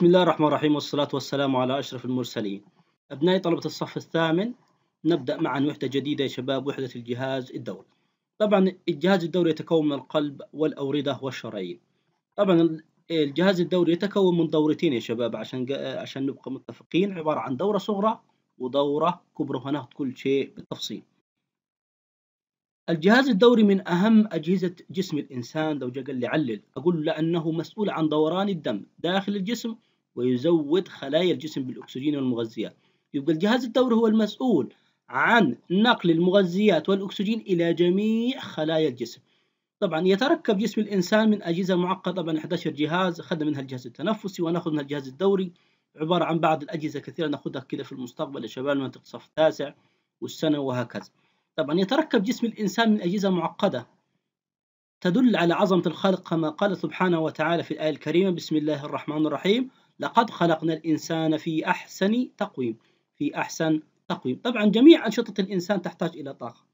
بسم الله الرحمن الرحيم والصلاة والسلام على أشرف المرسلين أبنائي طلبة الصف الثامن نبدأ معا وحدة جديدة يا شباب وحدة الجهاز الدوري طبعا الجهاز الدوري يتكون من القلب والأوردة والشرايين طبعا الجهاز الدوري يتكون من دورتين يا شباب عشان عشان نبقى متفقين عبارة عن دورة صغرى ودورة كبرى وهناخد كل شيء بالتفصيل الجهاز الدوري من أهم أجهزة جسم الإنسان لو جا قال لي علل أقول لأنه مسؤول عن دوران الدم داخل الجسم ويزود خلايا الجسم بالأكسجين والمغذيات يبقى الجهاز الدوري هو المسؤول عن نقل المغذيات والأكسجين إلى جميع خلايا الجسم طبعا يتركب جسم الإنسان من أجهزة معقدة طبعا 11 جهاز أخذنا منها الجهاز التنفسي ونأخذ منها الجهاز الدوري عبارة عن بعض الأجهزة كثيرة نأخذها كده في المستقبل يا شباب منطقة الصف التاسع والسنة وهكذا طبعا يتركب جسم الإنسان من أجهزة معقدة تدل على عظمة الخالق كما قال سبحانه وتعالى في الآية الكريمة بسم الله الرحمن الرحيم لقد خلقنا الإنسان في أحسن تقويم في أحسن تقويم طبعا جميع أنشطة الإنسان تحتاج إلى طاقة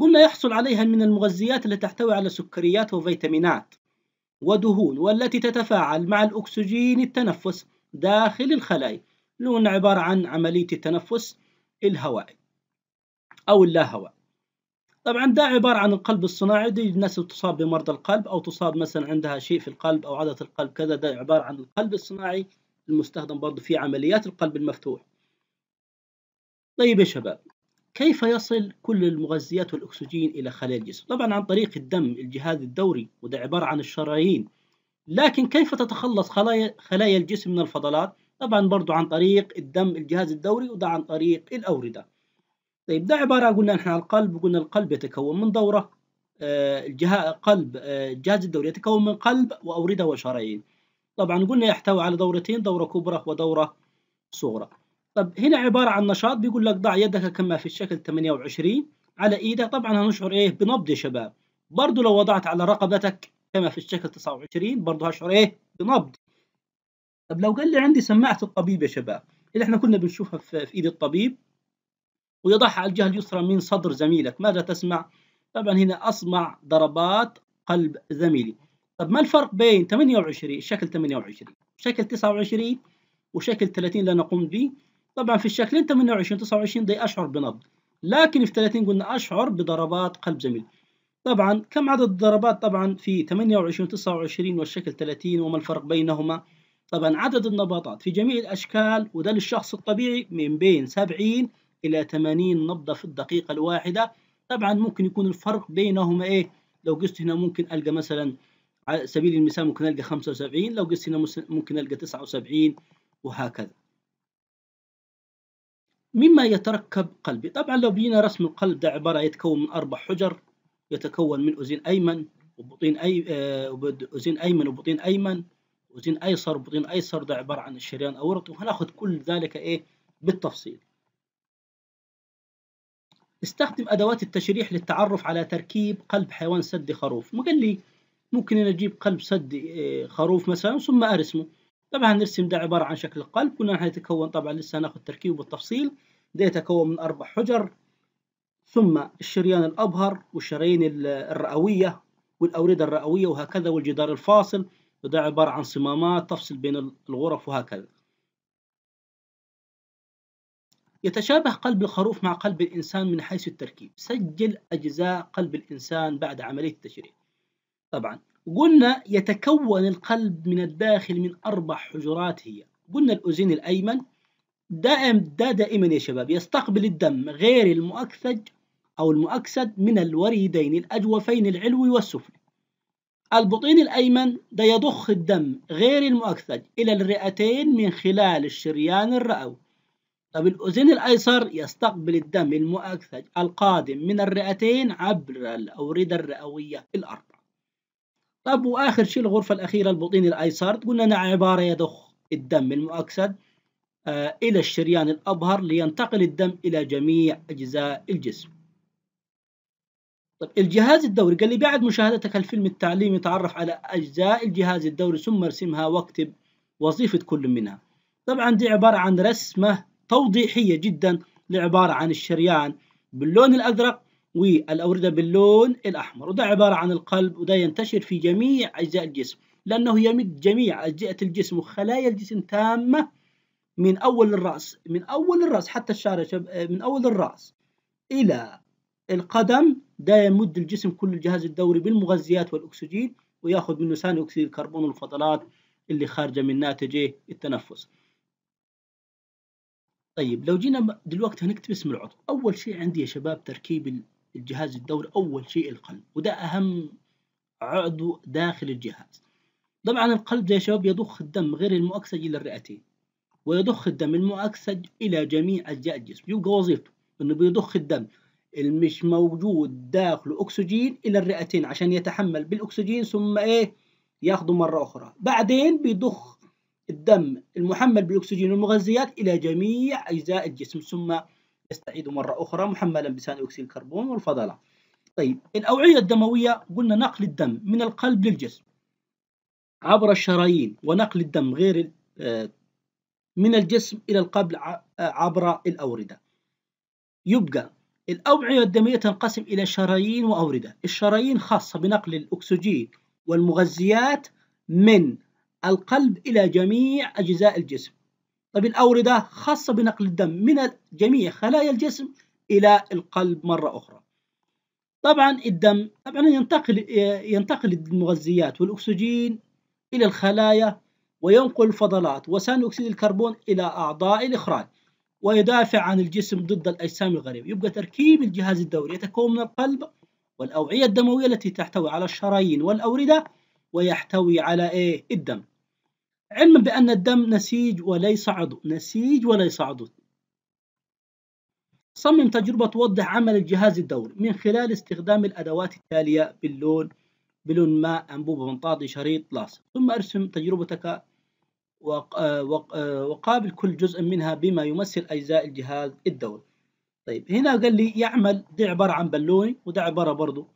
قلنا يحصل عليها من المغذيات التي تحتوي على سكريات وفيتامينات ودهون والتي تتفاعل مع الأكسجين التنفس داخل الخلايا لون عبارة عن عملية التنفس الهوائي أو اللاهوائي طبعا ده عبارة عن القلب الصناعي دي الناس اللي تصاب بمرض القلب أو تصاب مثلا عندها شيء في القلب أو عضلة القلب كذا ده عبارة عن القلب الصناعي المستخدم برضه في عمليات القلب المفتوح طيب يا شباب كيف يصل كل المغذيات والأكسجين إلى خلايا الجسم؟ طبعا عن طريق الدم الجهاز الدوري وده عبارة عن الشرايين لكن كيف تتخلص خلايا, خلايا الجسم من الفضلات؟ طبعا برضو عن طريق الدم الجهاز الدوري وده عن طريق الأوردة طيب ده عبارة قلنا نحن عن القلب قلنا القلب يتكون من دورة آه، الجهاز قلب الجهاز آه، الدوري يتكون من قلب وأوردة وشرايين طبعا قلنا يحتوي على دورتين دورة كبرى ودورة صغرى طب هنا عبارة عن نشاط بيقول لك ضع يدك كما في الشكل 28 على إيدك طبعا هنشعر إيه بنبض يا شباب برضو لو وضعت على رقبتك كما في الشكل 29 برضو هشعر إيه بنبض طب لو قال لي عندي سماعة الطبيب يا شباب اللي احنا كنا بنشوفها في, في إيد الطبيب ويضعها على الجهة اليسرى من صدر زميلك ماذا تسمع؟ طبعا هنا أسمع ضربات قلب زميلي طب ما الفرق بين 28 شكل 28 شكل 29 وشكل 30 اللي نقوم به طبعا في الشكلين 28 29 دي أشعر بنبض لكن في 30 قلنا أشعر بضربات قلب زميلي طبعا كم عدد الضربات طبعا في 28 29 والشكل 30 وما الفرق بينهما طبعا عدد النبضات في جميع الأشكال وده للشخص الطبيعي من بين 70 إلى 80 نبضة في الدقيقة الواحدة طبعا ممكن يكون الفرق بينهما إيه لو قست هنا ممكن ألقى مثلا على سبيل المثال ممكن ألقى 75 لو قست هنا ممكن ألقى 79 وهكذا مما يتركب قلبي طبعا لو بينا رسم القلب ده عبارة يتكون من أربع حجر يتكون من أذين أيمن وبطين أي آه، أذين أيمن وبطين أيمن وزين ايسر وبطين ايسر ده عباره عن الشريان اورطي وهناخد كل ذلك ايه بالتفصيل استخدم أدوات التشريح للتعرف على تركيب قلب حيوان سدي خروف ما قال لي ممكن أنا أجيب قلب ثدي آه، خروف مثلا ثم أرسمه طبعا نرسم ده عبارة عن شكل القلب كنا هيتكون طبعا لسه هناخد تركيبه بالتفصيل ده يتكون من أربع حجر ثم الشريان الأبهر والشرايين الرئوية والأوردة الرئوية وهكذا والجدار الفاصل وده عبارة عن صمامات تفصل بين الغرف وهكذا يتشابه قلب الخروف مع قلب الإنسان من حيث التركيب سجل أجزاء قلب الإنسان بعد عملية التشريح طبعا قلنا يتكون القلب من الداخل من أربع حجرات هي قلنا الأذين الأيمن دائم دا دائما يا شباب يستقبل الدم غير المؤكسج أو المؤكسد من الوريدين الأجوفين العلوي والسفلي البطين الأيمن ده يضخ الدم غير المؤكسج إلى الرئتين من خلال الشريان الرئوي طب الأذين الأيسر يستقبل الدم المؤكسج القادم من الرئتين عبر الأوردة الرئوية الأربعة. طب وآخر شيء الغرفة الأخيرة البطين الأيسر قلنا أنها عبارة يضخ الدم المؤكسج آه، إلى الشريان الأبهر لينتقل الدم إلى جميع أجزاء الجسم. طب الجهاز الدوري قال لي بعد مشاهدتك الفيلم التعليمي تعرف على أجزاء الجهاز الدوري ثم ارسمها واكتب وظيفة كل منها. طبعا دي عبارة عن رسمة توضيحية جدا لعبارة عن الشريان باللون الأزرق والأوردة باللون الأحمر وده عبارة عن القلب وده ينتشر في جميع أجزاء الجسم لأنه يمد جميع أجزاء الجسم وخلايا الجسم تامة من أول الرأس من أول الرأس حتى الشعر آه، من أول الرأس إلى القدم ده يمد الجسم كل الجهاز الدوري بالمغذيات والأكسجين وياخذ منه ثاني أكسيد الكربون والفضلات اللي خارجة من ناتجه التنفس طيب لو جينا دلوقتي هنكتب اسم العضو أول شيء عندي يا شباب تركيب الجهاز الدوري أول شيء القلب وده أهم عضو داخل الجهاز طبعا القلب يا شباب يضخ الدم غير المؤكسج إلى الرئتين ويضخ الدم المؤكسج إلى جميع أجزاء الجسم يبقى وظيفته إنه بيضخ الدم المش موجود داخله أكسجين إلى الرئتين عشان يتحمل بالأكسجين ثم إيه ياخذه مرة أخرى بعدين بيضخ الدم المحمل بالأكسجين والمغذيات إلى جميع أجزاء الجسم ثم يستعيد مرة أخرى محملا بثاني أكسيد الكربون والفضلات طيب الأوعية الدموية قلنا نقل الدم من القلب للجسم عبر الشرايين ونقل الدم غير آه، من الجسم إلى القلب آه، عبر الأوردة يبقى الأوعية الدموية تنقسم إلى شرايين وأوردة الشرايين خاصة بنقل الأكسجين والمغذيات من القلب إلى جميع أجزاء الجسم طيب الأوردة خاصة بنقل الدم من جميع خلايا الجسم إلى القلب مرة أخرى طبعا الدم طبعا ينتقل ينتقل المغذيات والأكسجين إلى الخلايا وينقل الفضلات وثاني أكسيد الكربون إلى أعضاء الإخراج ويدافع عن الجسم ضد الأجسام الغريبة يبقى تركيب الجهاز الدوري يتكون من القلب والأوعية الدموية التي تحتوي على الشرايين والأوردة ويحتوي على إيه الدم علما بأن الدم نسيج وليس عضو نسيج وليس عضو صمم تجربة توضح عمل الجهاز الدوري من خلال استخدام الأدوات التالية باللون بلون ماء أنبوبة منطاطي شريط لاصق ثم ارسم تجربتك وقابل كل جزء منها بما يمثل أجزاء الجهاز الدوري طيب هنا قال لي يعمل دي عبارة عن بالوني وده عبارة برضو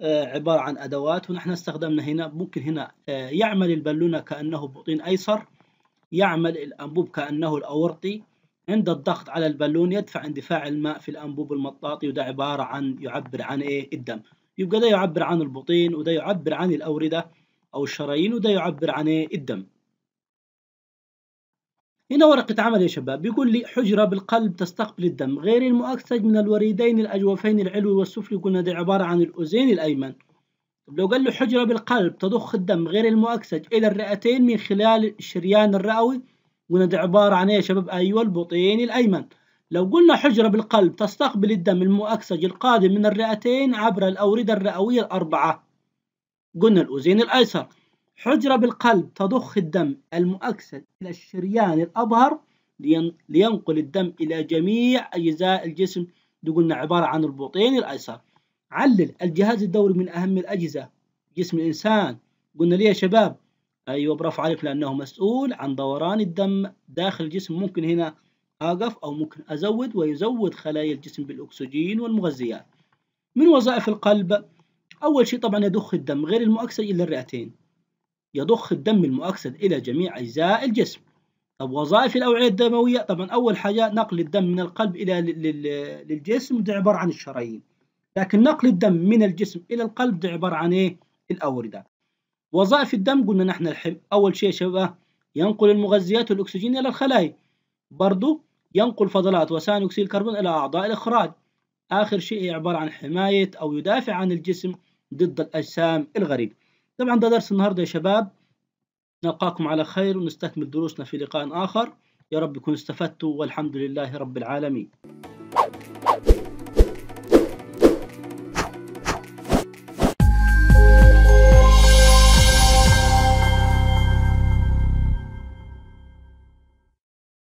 آه، عبارة عن أدوات ونحن استخدمنا هنا ممكن هنا آه، يعمل البالونة كأنه بطين أيسر يعمل الأنبوب كأنه الأورطي عند الضغط على البالون يدفع اندفاع الماء في الأنبوب المطاطي وده عبارة عن يعبر عن إيه الدم يبقى ده يعبر عن البطين وده يعبر عن الأوردة أو الشرايين وده يعبر عن إيه الدم هنا ورقة عمل يا شباب بيقول لي حجرة بالقلب تستقبل الدم غير المؤكسج من الوريدين الأجوفين العلوي والسفلي قلنا دي عبارة عن الأذين الأيمن طب لو قال له حجرة بالقلب تضخ الدم غير المؤكسج إلى الرئتين من خلال الشريان الرئوي قلنا دي عبارة عن إيه يا شباب أيوة البطين الأيمن لو قلنا حجرة بالقلب تستقبل الدم المؤكسج القادم من الرئتين عبر الأوردة الرئوية الأربعة قلنا الأذين الأيسر حجرة بالقلب تضخ الدم المؤكسد إلى الشريان الأبهر لينقل الدم إلى جميع أجزاء الجسم دي قلنا عبارة عن البطين الأيسر علل الجهاز الدوري من أهم الأجهزة جسم الإنسان قلنا ليه يا شباب أيوة برافو عليك لأنه مسؤول عن دوران الدم داخل الجسم ممكن هنا أقف أو ممكن أزود ويزود خلايا الجسم بالأكسجين والمغذيات من وظائف القلب أول شيء طبعا يضخ الدم غير المؤكسد إلى الرئتين يضخ الدم المؤكسد إلى جميع أجزاء الجسم طب وظائف الأوعية الدموية طبعا أول حاجة نقل الدم من القلب إلى للجسم ده عبارة عن الشرايين لكن نقل الدم من الجسم إلى القلب ده عبارة عن إيه الأوردة وظائف الدم قلنا نحن الحم أول شيء شباب ينقل المغذيات والأكسجين إلى الخلايا برضو ينقل فضلات وثاني أكسيد الكربون إلى أعضاء الإخراج آخر شيء عبارة عن حماية أو يدافع عن الجسم ضد الأجسام الغريبة طبعا ده درس النهارده يا شباب نلقاكم على خير ونستكمل دروسنا في لقاء آخر يا رب يكون استفدتوا والحمد لله رب العالمين